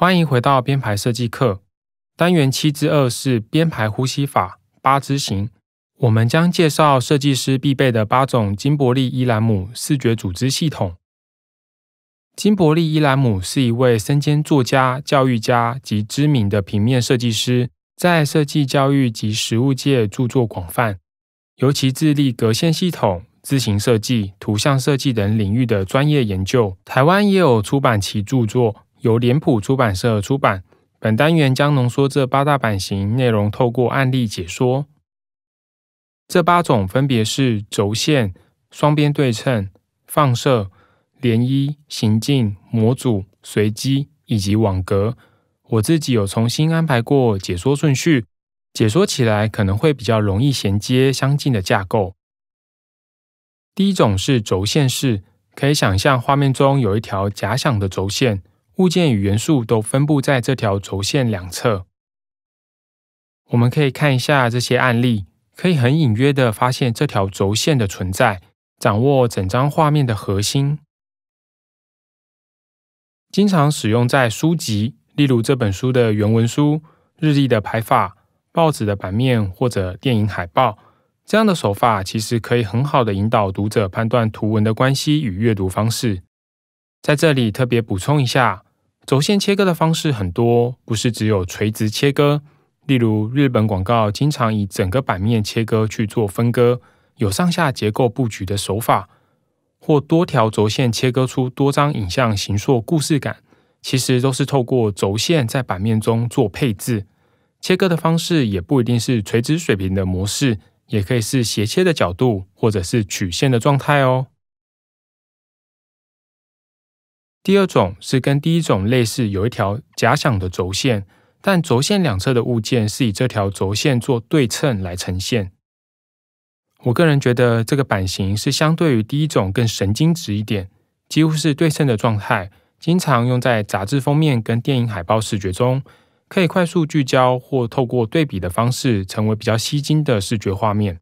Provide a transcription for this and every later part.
欢迎回到编排设计课单元七之二是编排呼吸法八之型。我们将介绍设计师必备的八种金伯利伊兰姆视觉组织系统。金伯利伊兰姆是一位身兼作家、教育家及知名的平面设计师，在设计教育及实物界著作广泛，尤其致力隔线系统、字形设计、图像设计等领域的专业研究。台湾也有出版其著作。由脸谱出版社出版。本单元将浓缩这八大版型内容，透过案例解说。这八种分别是轴线、双边对称、放射、涟漪、行进、模组、随机以及网格。我自己有重新安排过解说顺序，解说起来可能会比较容易衔接相近的架构。第一种是轴线式，可以想象画面中有一条假想的轴线。物件与元素都分布在这条轴线两侧。我们可以看一下这些案例，可以很隐约的发现这条轴线的存在，掌握整张画面的核心。经常使用在书籍，例如这本书的原文书、日历的排法、报纸的版面或者电影海报。这样的手法其实可以很好的引导读者判断图文的关系与阅读方式。在这里特别补充一下。轴线切割的方式很多，不是只有垂直切割。例如，日本广告经常以整个版面切割去做分割，有上下结构布局的手法，或多条轴线切割出多张影像，形塑故事感。其实都是透过轴线在版面中做配置。切割的方式也不一定是垂直、水平的模式，也可以是斜切的角度，或者是曲线的状态哦。第二种是跟第一种类似，有一条假想的轴线，但轴线两侧的物件是以这条轴线做对称来呈现。我个人觉得这个版型是相对于第一种更神经质一点，几乎是对称的状态，经常用在杂志封面跟电影海报视觉中，可以快速聚焦或透过对比的方式，成为比较吸睛的视觉画面。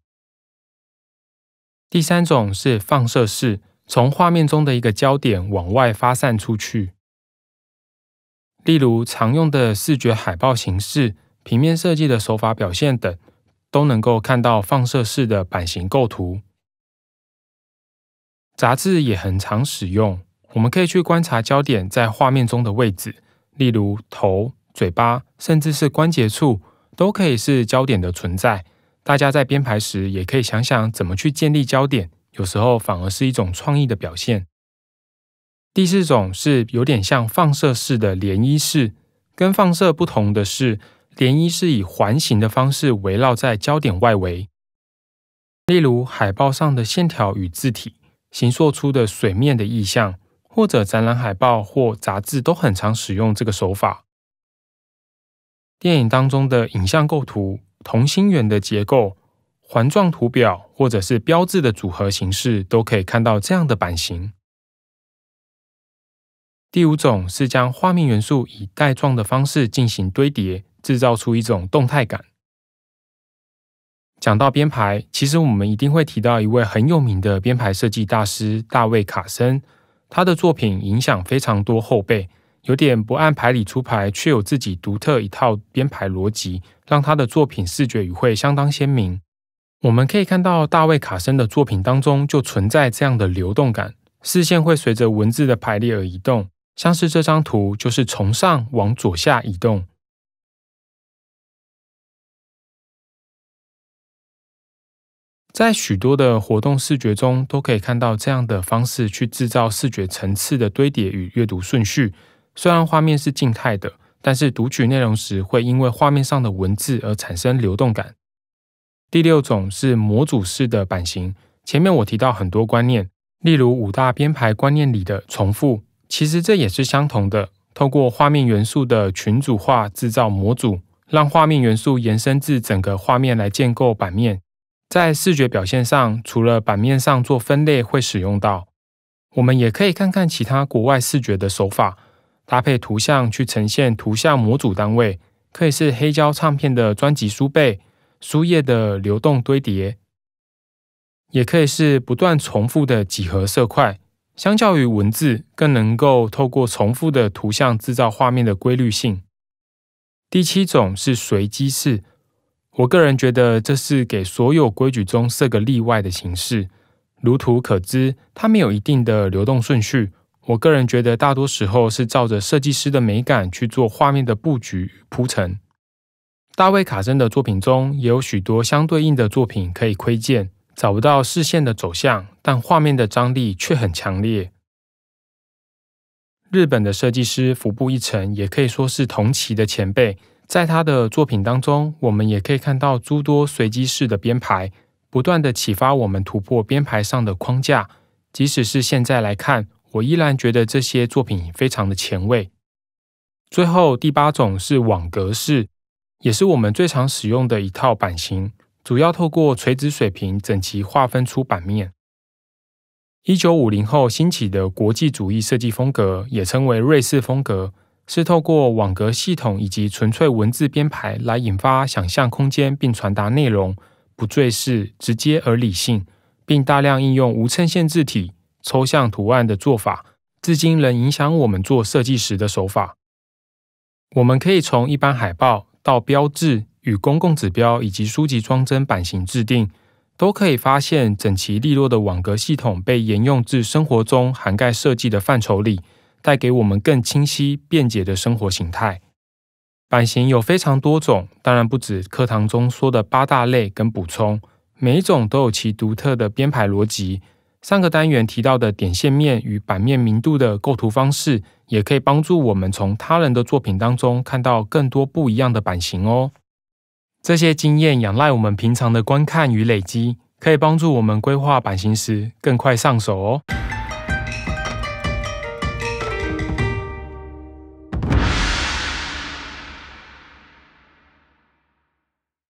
第三种是放射式。从画面中的一个焦点往外发散出去，例如常用的视觉海报形式、平面设计的手法表现等，都能够看到放射式的版型构图。杂志也很常使用，我们可以去观察焦点在画面中的位置，例如头、嘴巴，甚至是关节处，都可以是焦点的存在。大家在编排时也可以想想怎么去建立焦点。有时候反而是一种创意的表现。第四种是有点像放射式的涟漪式，跟放射不同的是，涟漪是以环形的方式围绕在焦点外围。例如海报上的线条与字体，形塑出的水面的意象，或者展览海报或杂志都很常使用这个手法。电影当中的影像构图，同心圆的结构。环状图表或者是标志的组合形式都可以看到这样的版型。第五种是将画面元素以带状的方式进行堆叠，制造出一种动态感。讲到编排，其实我们一定会提到一位很有名的编排设计大师——大卫·卡森。他的作品影响非常多后辈，有点不按牌理出牌，却有自己独特一套编排逻辑，让他的作品视觉语汇相当鲜明。我们可以看到，大卫·卡森的作品当中就存在这样的流动感，视线会随着文字的排列而移动。像是这张图，就是从上往左下移动。在许多的活动视觉中，都可以看到这样的方式去制造视觉层次的堆叠与阅读顺序。虽然画面是静态的，但是读取内容时会因为画面上的文字而产生流动感。第六种是模组式的版型。前面我提到很多观念，例如五大编排观念里的重复，其实这也是相同的。透过画面元素的群组化制造模组，让画面元素延伸至整个画面来建构版面。在视觉表现上，除了版面上做分类会使用到，我们也可以看看其他国外视觉的手法，搭配图像去呈现图像模组单位，可以是黑胶唱片的专辑书背。书页的流动堆叠，也可以是不断重复的几何色块。相较于文字，更能够透过重复的图像制造画面的规律性。第七种是随机式，我个人觉得这是给所有规矩中设个例外的形式。如图可知，它没有一定的流动顺序。我个人觉得，大多时候是照着设计师的美感去做画面的布局铺陈。大卫·卡森的作品中也有许多相对应的作品可以窥见，找不到视线的走向，但画面的张力却很强烈。日本的设计师服部一成也可以说是同期的前辈，在他的作品当中，我们也可以看到诸多随机式的编排，不断的启发我们突破编排上的框架。即使是现在来看，我依然觉得这些作品非常的前卫。最后，第八种是网格式。也是我们最常使用的一套版型，主要透过垂直、水平整齐划分出版面。一九五零后兴起的国际主义设计风格，也称为瑞士风格，是透过网格系统以及纯粹文字编排来引发想象空间并传达内容，不赘饰、直接而理性，并大量应用无衬线字体、抽象图案的做法，至今仍影响我们做设计时的手法。我们可以从一般海报。到标志与公共指标，以及书籍装帧版型制定，都可以发现整齐利落的网格系统被沿用至生活中，涵盖设计的范畴里，带给我们更清晰、便捷的生活形态。版型有非常多种，当然不止课堂中说的八大类跟补充，每一种都有其独特的编排逻辑。上个单元提到的点、线、面与版面明度的构图方式，也可以帮助我们从他人的作品当中看到更多不一样的版型哦。这些经验仰赖我们平常的观看与累积，可以帮助我们规划版型时更快上手哦。